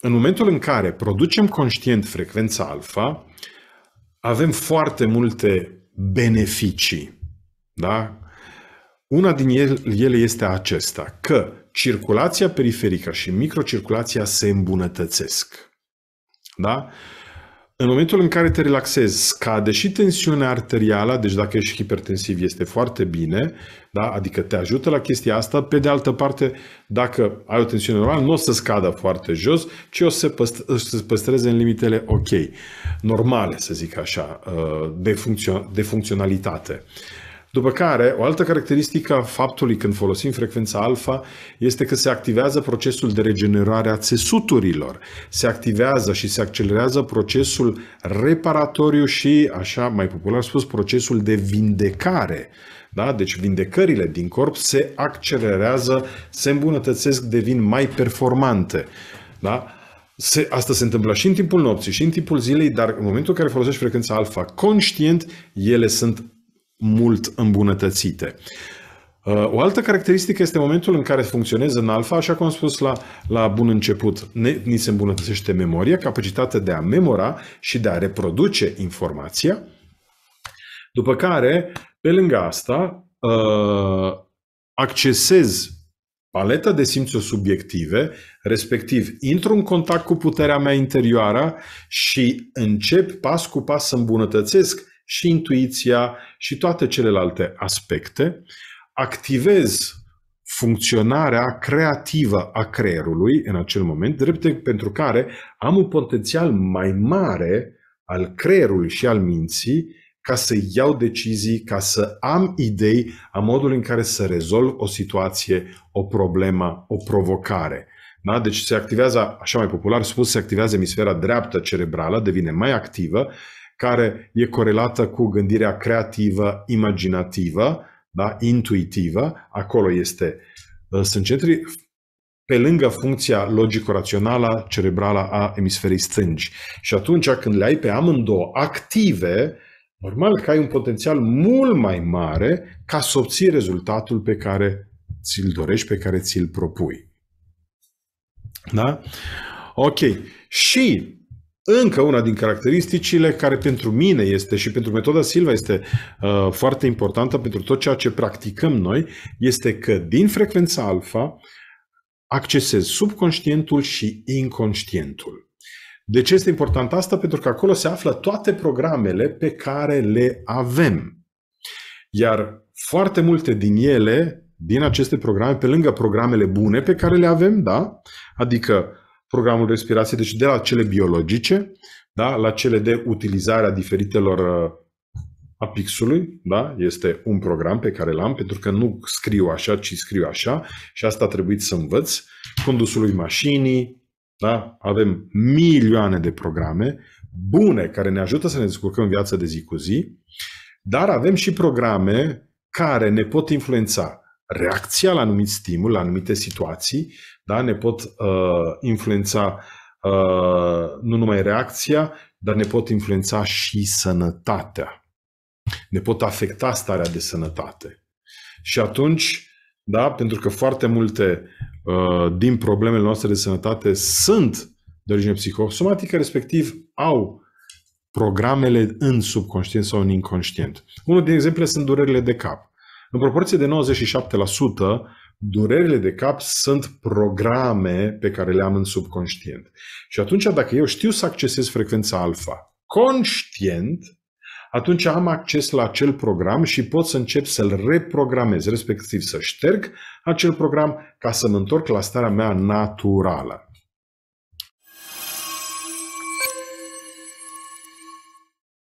în momentul în care producem conștient frecvența alfa, avem foarte multe beneficii. Da? Una din ele este acesta, că circulația periferică și microcirculația se îmbunătățesc. Da? În momentul în care te relaxezi, scade și tensiunea arterială, deci dacă ești hipertensiv este foarte bine, da? adică te ajută la chestia asta. Pe de altă parte, dacă ai o tensiune normală, nu o să scadă foarte jos, ci o să se, păstreze în limitele ok, normale, să zic așa, uh, de, funcțio- de funcționalitate. După care, o altă caracteristică a faptului când folosim frecvența alfa este că se activează procesul de regenerare a țesuturilor. Se activează și se accelerează procesul reparatoriu și, așa mai popular spus, procesul de vindecare. Da? Deci vindecările din corp se accelerează, se îmbunătățesc, devin mai performante. Da? Se, asta se întâmplă și în timpul nopții, și în timpul zilei, dar în momentul în care folosești frecvența alfa conștient, ele sunt mult îmbunătățite. Uh, o altă caracteristică este momentul în care funcționez în alfa, așa cum am spus la, la bun început. Ne, ni se îmbunătățește memoria, capacitatea de a memora și de a reproduce informația. După care, pe lângă asta, uh, accesez paleta de simțuri subiective, respectiv intru în contact cu puterea mea interioară și încep pas cu pas să îmbunătățesc și intuiția și toate celelalte aspecte, activez funcționarea creativă a creierului în acel moment, drept pentru care am un potențial mai mare al creierului și al minții ca să iau decizii, ca să am idei a modul în care să rezolv o situație, o problemă, o provocare. Da? Deci se activează, așa mai popular spus, se activează emisfera dreaptă cerebrală, devine mai activă care e corelată cu gândirea creativă, imaginativă, da? intuitivă, acolo este, ă, sunt centri, pe lângă funcția logico-rațională cerebrală a emisferii stângi. Și atunci când le ai pe amândouă active, normal că ai un potențial mult mai mare ca să obții rezultatul pe care ți-l dorești, pe care ți-l propui. Da? Ok. Și încă una din caracteristicile care pentru mine este și pentru metoda Silva este uh, foarte importantă pentru tot ceea ce practicăm noi, este că din frecvența alfa accesez subconștientul și inconștientul. De ce este important asta? Pentru că acolo se află toate programele pe care le avem. Iar foarte multe din ele, din aceste programe, pe lângă programele bune pe care le avem, da? Adică programul respirație, deci de la cele biologice, da, la cele de utilizarea diferitelor uh, apixului, da, este un program pe care l-am, pentru că nu scriu așa, ci scriu așa și asta a trebuit să învăț, condusului mașinii, da, avem milioane de programe bune care ne ajută să ne descurcăm viața de zi cu zi, dar avem și programe care ne pot influența reacția la anumit stimul, la anumite situații, da? ne pot uh, influența uh, nu numai reacția, dar ne pot influența și sănătatea. Ne pot afecta starea de sănătate. Și atunci, da, pentru că foarte multe uh, din problemele noastre de sănătate sunt de origine psihosomatică, respectiv au programele în subconștient sau în inconștient. Unul din exemple sunt durerile de cap. În proporție de 97%, durerile de cap sunt programe pe care le am în subconștient. Și atunci, dacă eu știu să accesez frecvența alfa conștient, atunci am acces la acel program și pot să încep să-l reprogramez, respectiv să șterg acel program ca să mă întorc la starea mea naturală.